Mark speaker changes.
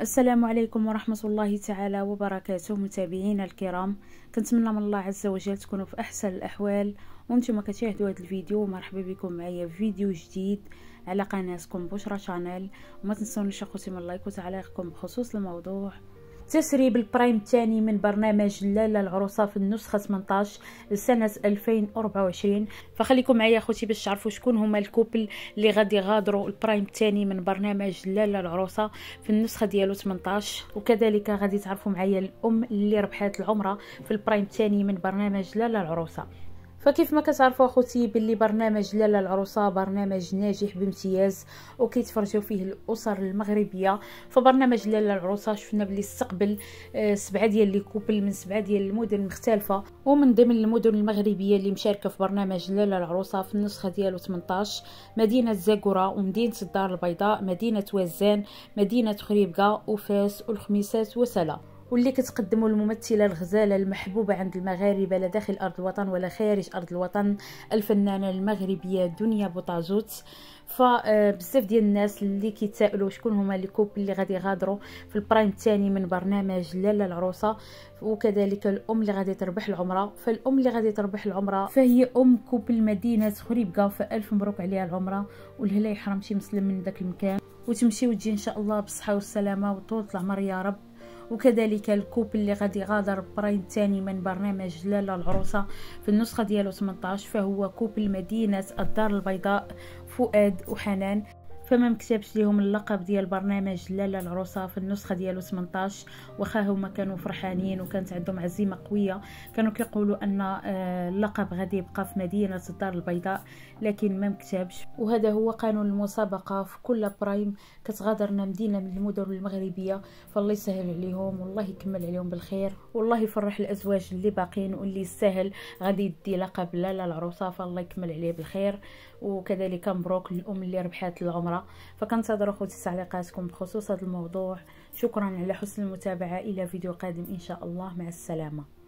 Speaker 1: السلام عليكم ورحمة الله تعالى وبركاته متابعينا الكرام كنتمنى من الله عز وجل تكونوا في أحسن الأحوال وانتم كتشاهدوا هذا الفيديو مرحبا بكم معايا في فيديو جديد على قناتكم بشرى شانيل وما تنسونيش اخوتي من اللايك وتعليقكم بخصوص الموضوع تسريب البرايم الثاني من برنامج لالا العروسة في النسخة 18 لسنة 2024 فخليكم معايا خوتي باش تعرفوا شكون هما الكوبل اللي غادي يغادروا البرايم الثاني من برنامج لالا العروسة في النسخة ديالو 18 وكذلك غادي تعرفوا معايا الأم اللي ربحات العمرة في البرايم الثاني من برنامج لالا العروسة فكيف ما كتعرفوا اخوتي باللي برنامج لاله العروسه برنامج ناجح بامتياز وكيتفرجوا فيه الاسر المغربيه فبرنامج لاله العروسه شفنا باللي استقبل آه، سبعه ديال لي كوبل من سبعه ديال المدن المختلفه ومن ضمن المدن المغربيه اللي مشاركه في برنامج لاله العروسه في النسخه ديالو 18 مدينه زاكوره ومدينه الدار البيضاء مدينه وزان مدينه خريبكه وفاس والخميسات وسلا واللي كتقدموا الممثله الغزاله المحبوبه عند المغاربه لا داخل ارض الوطن ولا خارج ارض الوطن الفنانه المغربيه دنيا بوطاجوت فبزاف آه، ديال الناس اللي كيتسائلوا شكون هما لي كوب اللي غادي يغادروا في البرايم الثاني من برنامج لاله العروسه وكذلك الام اللي غادي تربح العمره فالام اللي غادي تربح العمره فهي ام كوب المدينه خريبكا فالف مبروك عليها العمره والهلا يحرم شي مسلم من داك المكان وتمشي وتجي ان شاء الله بالصحه والسلامه وطول العمر يا رب وكذلك الكوب اللي غادي يغادر براين تاني من برنامج لالا العروسه في النسخه ديالو 18 فهو كوب مدينه الدار البيضاء فؤاد وحنان فما مكتبش ليهم اللقب ديال برنامج لالا العروسه في النسخه ديالو 18 واخا هما كانوا فرحانين وكانت عندهم عزيمه قويه كانوا كيقولوا ان آه، اللقب غادي يبقى في مدينه الدار البيضاء لكن ما مكتبش وهذا هو قانون المسابقه في كل برايم كتغادرنا مدينه من المدن المغربيه فالله يسهل عليهم والله يكمل عليهم بالخير والله يفرح الازواج اللي باقيين واللي سهل غادي يدي لقب لالا العروسه فالله يكمل عليه بالخير وكذلك مبروك للام اللي ربحات العمره الصغيره فكنتظر اخوتي تعليقاتكم بخصوص هذا الموضوع شكرا على حسن المتابعه الى فيديو قادم ان شاء الله مع السلامه